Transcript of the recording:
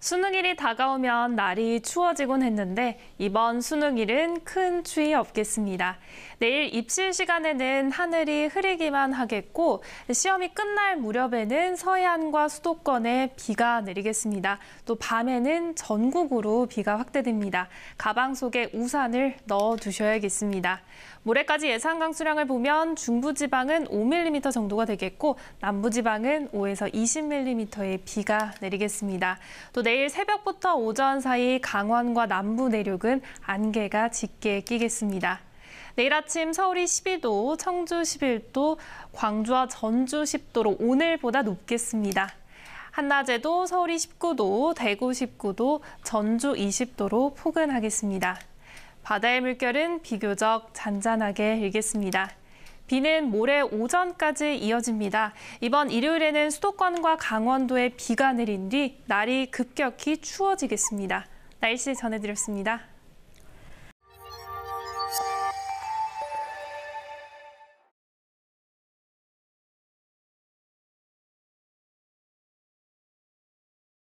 수능일이 다가오면 날이 추워지곤 했는데 이번 수능일은 큰 추위 없겠습니다. 내일 입실 시간에는 하늘이 흐리기만 하겠고 시험이 끝날 무렵에는 서해안과 수도권에 비가 내리겠습니다. 또 밤에는 전국으로 비가 확대됩니다. 가방 속에 우산을 넣어 두셔야겠습니다. 모레까지 예상 강수량을 보면 중부지방은 5mm 정도가 되겠고 남부지방은 5에서 20mm의 비가 내리겠습니다. 또 내일 내일 새벽부터 오전 사이 강원과 남부 내륙은 안개가 짙게 끼겠습니다. 내일 아침 서울이 12도, 청주 11도, 광주와 전주 10도로 오늘보다 높겠습니다. 한낮에도 서울이 19도, 대구 19도, 전주 20도로 포근하겠습니다. 바다의 물결은 비교적 잔잔하게 일겠습니다. 비는 모레 오전까지 이어집니다. 이번 일요일에는 수도권과 강원도에 비가 내린 뒤 날이 급격히 추워지겠습니다. 날씨 전해드렸습니다.